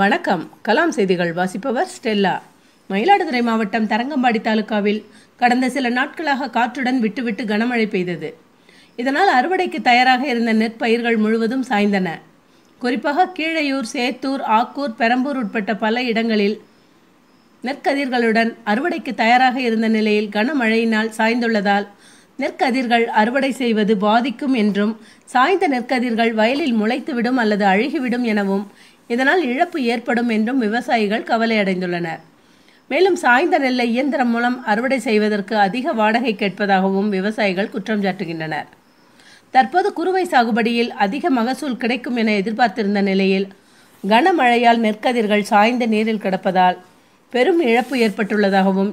வணக்கம் கலாம் செய்திகள் வாசிப்பவர் ஸ்டெல்லா மயிலாடுதுறை மாவட்டம் தரங்கம்பாடி தாலுகாவில் கடந்த சில நாட்களாக காற்றுடன் விட்டுவிட்டு கனமழை பெய்தது இதனால் அறுவடைக்கு தயாராக இருந்த நெற்பயிர்கள் முழுவதும் சாய்ந்தன குறிப்பாக கீழையூர் சேத்தூர் ஆக்கூர் பெரம்பூர் உட்பட்ட பல இடங்களில் நெற்கதிர்களுடன் அறுவடைக்கு தயாராக இருந்த நிலையில் கனமழையினால் சாய்ந்துள்ளதால் நெற்கதிர்கள் அறுவடை செய்வது பாதிக்கும் என்றும் சாய்ந்த நெற்கதிர்கள் வயலில் முளைத்துவிடும் அல்லது அழுகிவிடும் எனவும் இதனால் இழப்பு ஏற்படும் என்றும் விவசாயிகள் கவலை அடைந்துள்ளனர் மேலும் சாய்ந்த நெல்லை இயந்திரம் மூலம் அறுவடை செய்வதற்கு அதிக வாடகை கேட்பதாகவும் விவசாயிகள் குற்றம் சாட்டுகின்றனர் தற்போது குறுவை சாகுபடியில் அதிக மகசூல் கிடைக்கும் என எதிர்பார்த்திருந்த நிலையில் கனமழையால் நெற்கதிர்கள் சாய்ந்த நீரில் கிடப்பதால் பெரும் இழப்பு ஏற்பட்டுள்ளதாகவும்